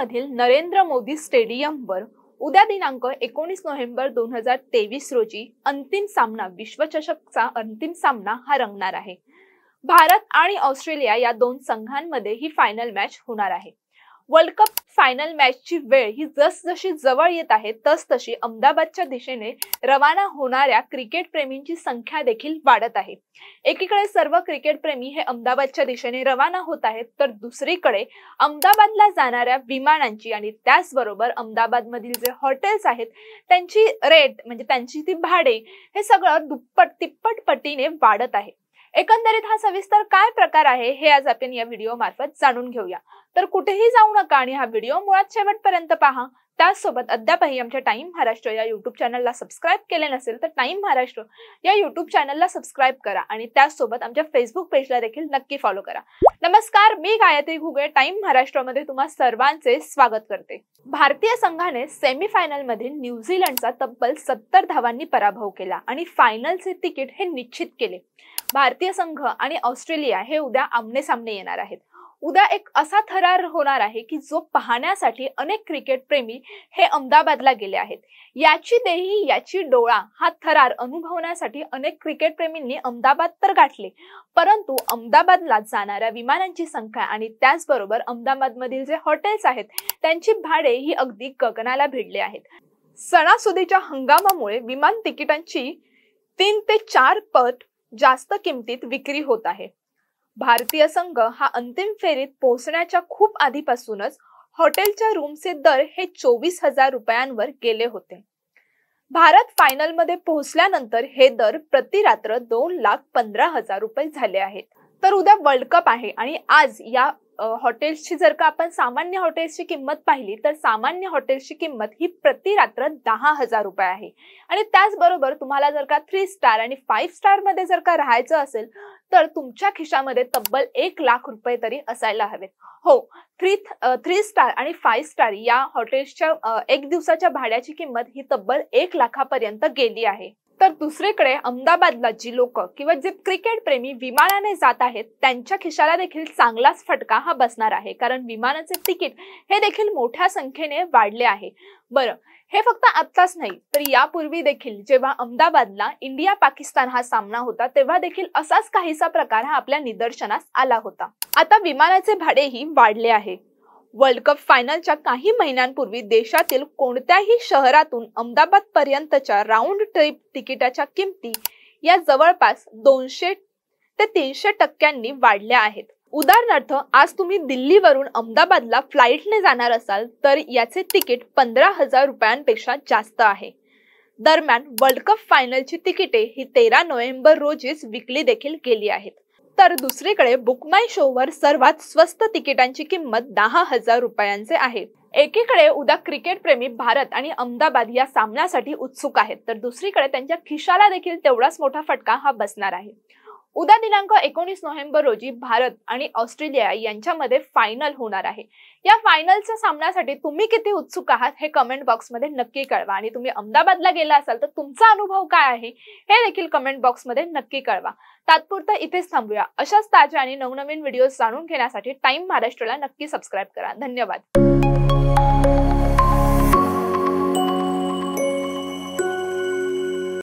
मधील नरेंद्र मोदी स्टेडियमवर उद्या दिनांक एकोणीस नोव्हेंबर दोन हजार तेवीस रोजी अंतिम सामना विश्वचषकचा अंतिम सामना हा रंगणार आहे भारत आणि ऑस्ट्रेलिया या दोन संघांमध्ये ही फायनल मॅच होणार आहे वर्ल्ड कप फायनल मॅचची वेळ ही जसजशी जवळ येत आहे तस तशी अहमदाबादच्या दिशेने रवाना होणाऱ्या क्रिकेट प्रेमींची संख्या देखील वाढत आहे एकीकडे सर्व क्रिकेटप्रेमी हे अहमदाबादच्या दिशेने रवाना होत आहेत तर दुसरीकडे अहमदाबादला जाणाऱ्या विमानांची आणि त्याचबरोबर अहमदाबादमधील जे हॉटेल्स आहेत त्यांची रेट म्हणजे त्यांची ती भाडे हे सगळं दुप्पट तिप्पट पटीने वाढत आहे एकंदरीत हा सविस्तर काय प्रकार आहे हे आज आपण या व्हिडिओ मार्फत जाणून घेऊया तर कुठेही जाऊ नका आणि हा व्हिडिओ मुळात शेवटपर्यंत पहा त्याचसोबत अद्यापही आमच्या टाइम महाराष्ट्र या युट्यूब चॅनलला सबस्क्राईब केले नसेल तर टाइम महाराष्ट्र या युट्यूब चॅनलला सबस्क्राईब करा आणि त्याचसोबत आमच्या फेसबुक पेजला देखील नक्की फॉलो करा नमस्कार मी गायत्री घुगे टाइम महाराष्ट्रामध्ये तुम्हा सर्वांचे स्वागत करते भारतीय संघाने सेमी फायनल सेमीफायनलमध्ये न्यूझीलंडचा तब्बल सत्तर धावांनी पराभव केला आणि फायनलचे तिकीट हे निश्चित केले भारतीय संघ आणि ऑस्ट्रेलिया हे उद्या आमने सामने येणार आहेत उद्या एक असा थरार होणार आहे की जो पाहण्यासाठी अनेक क्रिकेट प्रेमी हे अहमदाबादला गेले आहेत याची देही याची डोळा हा थरार अनुभवण्यासाठी अनेक क्रिकेट प्रेमींनी अहमदाबाद तर गाठले परंतु अहमदाबादला जाणाऱ्या विमानांची संख्या आणि त्याचबरोबर अहमदाबादमधील जे हॉटेल्स आहेत त्यांची भाडे ही अगदी गगनाला भिडले आहेत सणासुदीच्या हंगामामुळे विमान तिकिटांची तीन ते चार पट जास्त किमतीत विक्री होत आहे भारतीय संघ हा अंतिम फेरीत पोहोचण्याच्या खूप आधीपासूनच हॉटेलच्या रूमचे दर हे चोवीस हजार रुपयांवर गेले होते भारत फायनलमध्ये पोहोचल्यानंतर हे दर प्रति रात्र दोन लाख पंधरा हजार रुपये झाले आहेत तर उद्या वर्ल्ड कप आहे आणि आज या हॉटेल्सची जर का आपण सामान्य हॉटेल्सची किंमत पाहिली तर सामान्य हॉटेल्सची किंमत ही प्रति रात्र दहा हजार रुपये आहे आणि त्याचबरोबर तुम्हाला जर का थ्री स्टार आणि फाईव्ह स्टारमध्ये जर का राहायचं असेल तर तुमच्या खिशामध्ये तब्बल एक लाख रुपये तरी असायला हवेत हो थ्री थ्री स्टार आणि फाईव्ह स्टार या हॉटेल्सच्या एक दिवसाच्या भाड्याची किंमत ही तब्बल एक लाखापर्यंत गेली आहे तर दुसरीकडे अहमदाबादला जी लोक किंवा जे क्रिकेट प्रेमी विमानाने जात आहेत त्यांच्या खिशाला देखील चांगलाच फटका हा बसणार आहे कारण विमानाचे तिकीट हे देखील मोठ्या संख्येने वाढले आहे बरं हे फक्त आत्ताच नाही तर यापूर्वी देखील जेव्हा अहमदाबादला इंडिया पाकिस्तान हा सामना होता तेव्हा देखील असाच काहीसा प्रकार हा आपल्या निदर्शनास आला होता आता विमानाचे भाडेही वाढले आहे वर्ल्ड कप फायनलच्या काही महिन्यांपूर्वी देशातील कोणत्याही शहरातून अहमदाबाद पर्यंतच्या राऊंड ट्रिप तिकिटाच्या किमती या जवळपास दोनशे ते तीनशे टक्क्यांनी वाढल्या आहेत उदाहरणार्थ आज तुम्ही दिल्लीवरून अहमदाबादला फ्लाईटने जाणार असाल तर याचे तिकीट पंधरा हजार रुपयांपेक्षा जास्त आहे दरम्यान वर्ल्ड कप फायनलची तिकिटे ही तेरा नोव्हेंबर रोजीच विकली देखील गेली आहेत तर दुसरीकडे बुकमाय वर सर्वात स्वस्त तिकिटांची किंमत दहा हजार रुपयांचे आहे एकीकडे उद्या प्रेमी भारत आणि अहमदाबाद या सामन्यासाठी उत्सुक आहेत तर दुसरीकडे त्यांच्या खिशाला देखील तेवढाच मोठा फटका हा बसणार आहे उद्या दिनांक एकोणीस नोव्हेंबर रोजी भारत आणि ऑस्ट्रेलिया यांच्यामध्ये फायनल होणार आहे या फायनलच्या सामन्यासाठी तुम्ही किती उत्सुक आहात हे कमेंट बॉक्समध्ये नक्की कळवा आणि तुम्ही अहमदाबादला गेला असाल तर तुमचा अनुभव काय आहे हे देखील कमेंट बॉक्समध्ये नक्की कळवा तात्पुरतं इथेच थांबूया अशाच ताज्या आणि नवनवीन व्हिडिओ जाणून घेण्यासाठी टाइम महाराष्ट्रला नक्की सबस्क्राईब करा धन्यवाद